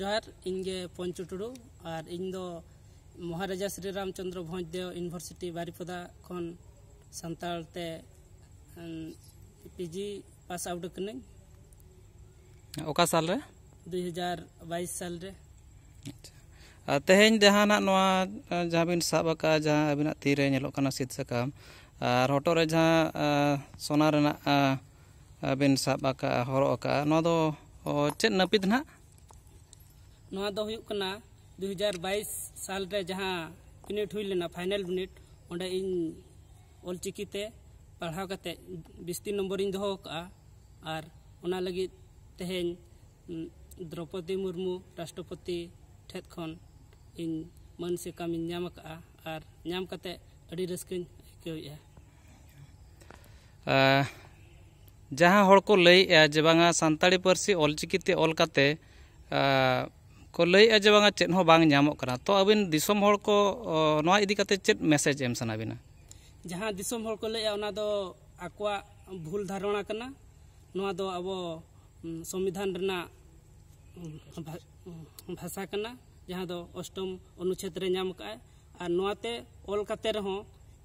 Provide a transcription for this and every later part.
जोहर इंगे पंचु टुडु और इन um, दो महाराजा श्री रामचंद्र देव यूनिवर्सिटी बारिपदा खन संताल ते पीजी पास आउट करने ओका साल रे 2022 अच्छा। साल रे तेहेन जहाना नोआ जहाबिन साबका जहा अबिना तीरे नेलो कना सित सकाम ᱟᱨ ᱦᱚᱴᱚᱜ ᱨᱮ ᱡᱟᱦᱟᱸ ᱥᱚᱱᱟ ᱨᱮᱱᱟᱜ ᱵᱤᱱ ᱥᱟᱵ ᱟᱠᱟᱜᱼᱟ ᱦᱚᱨᱚᱜ ᱟᱠᱟᱜᱼᱟ ᱱᱚᱣᱟ ᱫᱚ ᱪᱮᱫ ᱱᱟᱹᱯᱤᱛ ᱱᱚᱣᱟ ᱫᱚ ᱦᱩᱭᱩᱜ ᱠᱟᱱᱟ साल रे जहाँ बिनिट हुई फाइनल बनीट ओंडे इन ऑलचिकी ते पढ़ाव कते 23 नंबर द्रौपदी मुरमू राष्ट्रपति ठेद इन मन से काम नाम का और जहाँ हर को लैया जे बांगा सानताड़ी पार्सी ऑलचिकीते ऑल को लैया जे बांगा तो अब इदी मैसेज एम सना बिना जहाँ दिसम को लैया भूल धारणा करना संविधान रना भाषा कना जहाँ अष्टम अनुच्छेद नाम और ऑल काते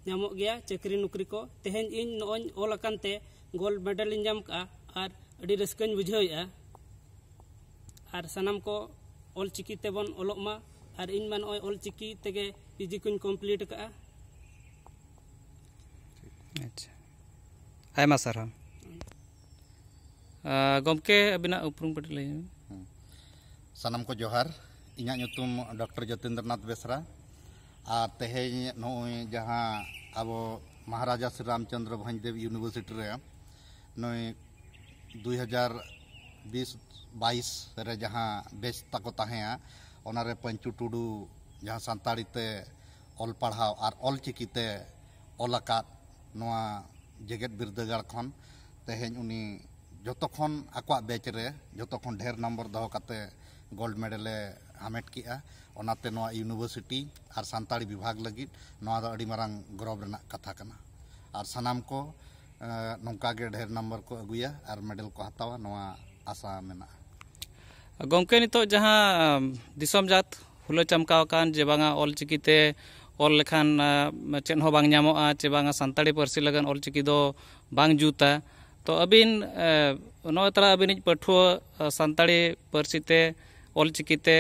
नाम चाकरी नौकरी को तेहे इन नोन गोल्ड मेडल और रास्क बुझे और सामान को अलचिकी तेबन ओलमा और इन मैं अलचिकी तेगे पीजी को कमप्लीट कर गमके अपरूम पटी लिया सनम को जोहार इं डर जतेंद्रनाथ बेसरा और तेहे नहाँ अब महाराजा श्री रामचंद्र भंजदेव यूनिवर्सिटी रे नय 2020 22 रे जहां बेच तक पंचू टुडू जहां संताड़ी ऑल पढ़ाव और ऑल चिकी ते ऑलका नवा जगत बिरदगार खन तेहेन उनी जो बेच रे जो ढेर नंबर दहो गोल्ड मेडल हामेट के यूनिवर्सिटी और सानी विभाग लगे मांग गौरव कथा कर और सामान को नौका ढेर नम्बर को अगुया और मेडल को हतावा ना आशा मे गमे जहाँ दिसम जत हूल चमकावान जे बाल चिकीते ऑल लेखान चेन बांग नामा चे बा सानी पर्सी लगन ऑल चिकी दो बांग जूता तो अबीन नो तरह अबीन पठुआ सानी पर्सी ᱚᱞ ᱪᱤᱠᱤᱛᱮ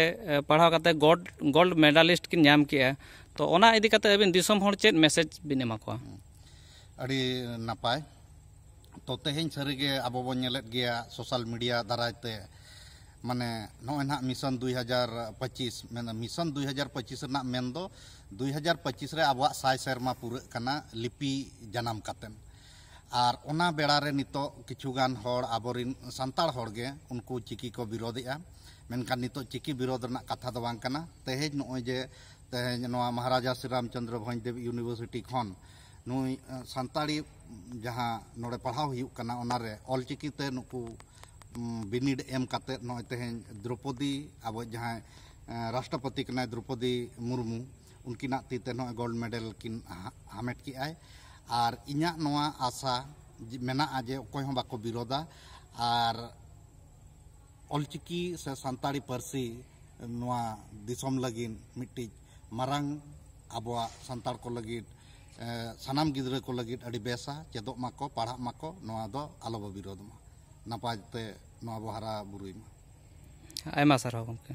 ᱯᱟᱲᱦᱟᱣ ᱠᱟᱛᱮ ᱜᱚᱞᱰ ᱜᱳᱞᱰ ᱢᱮᱰᱟᱞᱤᱥᱴ ᱠᱤᱱ ᱧᱟᱢ ᱠᱮᱜᱼᱟ ᱛᱚ ᱚᱱᱟ ᱤᱫᱤ ᱠᱟᱛᱮ ᱟᱹᱵᱤᱱ ᱫᱤᱥᱚᱢ ᱦᱚᱲ ᱪᱮᱫ ᱢᱮᱥᱮᱡᱽ ᱵᱤᱱ ᱮᱢᱟ ᱠᱚᱣᱟ ᱟᱹᱰᱤ ᱱᱟᱯᱟᱭ ᱛᱚ ᱛᱮᱦᱮᱧ ᱥᱟᱹᱨᱤᱜᱮ ᱟᱵᱚ ᱵᱚᱱ ᱧᱮᱞᱮᱫ ᱜᱮᱭᱟ ᱥᱳᱥᱟᱞ ᱢᱤᱰᱤᱭᱟ ᱫᱟᱨᱟᱭᱛᱮ ᱢᱟᱱᱮ ᱱᱚᱜᱼᱚᱭ ᱱᱟᱦᱟᱜ ᱢᱤᱥᱚᱱ 2025 ᱢᱮᱱ ᱢᱤᱥᱚᱱ 2025 ᱨᱮᱱᱟᱜ ᱢᱮᱱ ᱫᱚ 2025 ᱨᱮ ᱟᱵᱚᱣᱟᱜ ᱥᱟᱭ ᱥᱮᱨᱢᱟ ᱯᱩᱨᱟᱹᱜ ᱠᱟᱱᱟ ᱞᱤᱯᱤ ᱡᱟᱱᱟᱢ ᱠᱟᱛᱮᱱ ᱟᱨ ᱚᱱᱟ ᱵᱮᱲᱟ ᱨᱮ ᱱᱤᱛᱚᱜ ᱠᱤᱪᱷᱩ ᱜᱟᱱ ᱦᱚᱲ ᱟᱵᱚᱨᱤᱱ ᱥᱟᱱᱛᱟᱲ ᱦᱚᱲ ᱜᱮ ᱩᱱᱠᱩ ᱪᱤᱠᱤ ᱠᱚ ᱵᱤᱨᱳᱫᱮᱜᱼᱟ ᱢᱮᱱᱠᱷᱟᱱ ᱱᱤᱛᱚᱜ ᱪᱤᱠᱤ ᱵᱤᱨᱳᱫ ᱨᱮᱱᱟᱜ ᱠᱟᱛᱷᱟ ᱫᱚ ᱵᱟᱝ ᱠᱟᱱᱟ ᱛᱮᱦᱮᱧ ᱱᱚᱜᱼᱚᱭ ᱡᱮ ᱛᱮᱦᱮᱧ ᱱᱚᱣᱟ ᱢᱚᱦᱟᱨᱟᱡᱟ ᱥᱨᱤ ᱨᱟᱢᱪᱚᱱᱫᱨᱚ ᱵᱷᱚᱸᱡᱽᱫᱮᱵ ᱤᱭᱩᱱᱤᱵᱷᱟᱨᱥᱤᱴᱤ ᱠᱷᱚᱱ ᱱᱩᱭ ᱥᱟᱱᱛᱟᱲᱤ ᱡᱟᱦᱟᱸ ᱱᱚᱰᱮ ᱯᱟᱲᱦᱟᱣ ᱦᱩᱭᱩᱜ ᱠᱟᱱᱟ ᱚᱱᱟᱨᱮ ᱚᱞᱪᱤᱠᱤᱛᱮ ᱱᱩᱠᱩ ᱵᱤᱱᱤᱰ ᱮᱢ ᱠᱟᱛᱮᱫ ᱱᱚᱜᱼᱚᱭ ᱛᱮᱦᱮᱧ ᱫᱨᱳᱯᱚᱫᱤ ᱟᱵᱚ ᱡᱟᱦᱟᱸᱭ ᱨᱟᱥᱴᱨᱚᱯᱚᱛᱤ ᱠᱟᱱᱟᱭ ᱫᱨᱳᱯᱚᱫᱤ ᱢᱩᱨᱢᱩ ᱩᱱᱠᱤᱱᱟᱜ ᱛᱤᱛᱮ ᱱᱚᱜᱼᱚᱭ ᱜᱳᱞᱰ ᱢᱮᱰᱮᱞ ᱠᱤᱱ ᱦᱟᱢᱮᱴ ᱠᱮᱜᱼᱟᱭ ᱟᱨ ᱤᱧᱟᱹᱜ ᱱᱚᱣᱟ ᱟᱥᱟ ᱢᱮᱱᱟᱜᱼᱟ ᱡᱮ ᱚᱠᱚᱭ ᱦᱚᱸ ᱵᱟᱠᱚ ᱵᱤᱨᱳᱫᱟ ᱟᱨ ᱚᱞᱪᱤᱠᱤ ᱥᱮ ᱥᱟᱱᱛᱟᱲᱤ ᱯᱟᱹᱨᱥᱤ ᱱᱚᱣᱟ ᱫᱤᱥᱚᱢ ᱞᱟᱹᱜᱤᱫ ᱢᱤᱫᱴᱤᱡ ᱢᱟᱨᱟᱝ ᱟᱵᱚᱣᱟᱜ ᱥᱟᱱᱛᱟᱲ ᱠᱚ ᱞᱟᱹᱜᱤᱫ ᱥᱟᱱᱟᱢ ᱜᱤᱫᱽᱨᱟᱹ ᱠᱚ ᱞᱟᱹᱜᱤᱫ ᱟᱹᱰᱤ ᱵᱮᱥᱟ ᱪᱮᱫᱚᱜ ᱢᱟᱠᱚ ᱯᱟᱲᱦᱟᱜ ᱢᱟᱠᱚ ᱱᱚᱣᱟ ᱫᱚ ᱟᱞᱚᱵᱚ ᱵᱤᱨᱳᱫ ᱢᱟ ᱱᱟᱯᱟᱭ ᱛᱮ ᱱᱚᱣᱟ ᱵᱚ ᱦᱟᱨᱟ ᱵᱩᱨᱩᱭ ᱢᱟ ᱟᱭᱢᱟ ᱥᱟᱨᱦᱟᱣ ᱜᱚᱢᱠᱮ